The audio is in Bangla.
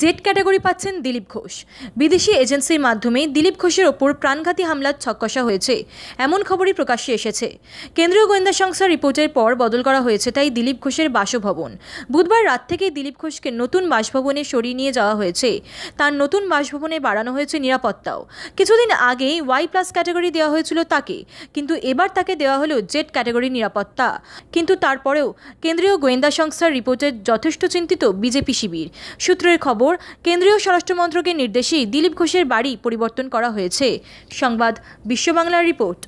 জেড ক্যাটাগরি পাচ্ছেন দিলীপ ঘোষ বিদেশি এজেন্সির মাধ্যমে দিলীপ ঘোষের ওপর প্রাণঘাতী হামলার ছক্কষা হয়েছে এমন খবরই প্রকাশ্যে এসেছে কেন্দ্রীয় গোয়েন্দা সংস্থার রিপোর্টের পর বদল করা হয়েছে তাই দিলীপ ঘোষের বাসভবন বুধবার রাত থেকেই দিলীপ ঘোষকে নতুন বাসভবনে সরিয়ে নিয়ে যাওয়া হয়েছে তার নতুন বাসভবনে বাড়ানো হয়েছে নিরাপত্তাও কিছুদিন আগেই ওয়াই প্লাস ক্যাটাগরি দেওয়া হয়েছিল তাকে কিন্তু এবার তাকে দেওয়া হলো জেড ক্যাটাগরি নিরাপত্তা কিন্তু তারপরেও কেন্দ্রীয় গোয়েন্দা সংস্থার রিপোর্টের যথেষ্ট চিন্তিত বিজেপি শিবির সূত্রের খবর খবর কেন্দ্রীয় স্বরাষ্ট্রমন্ত্রকের নির্দেশেই দিলীপ ঘোষের বাড়ি পরিবর্তন করা হয়েছে সংবাদ বিশ্ববাংলার রিপোর্ট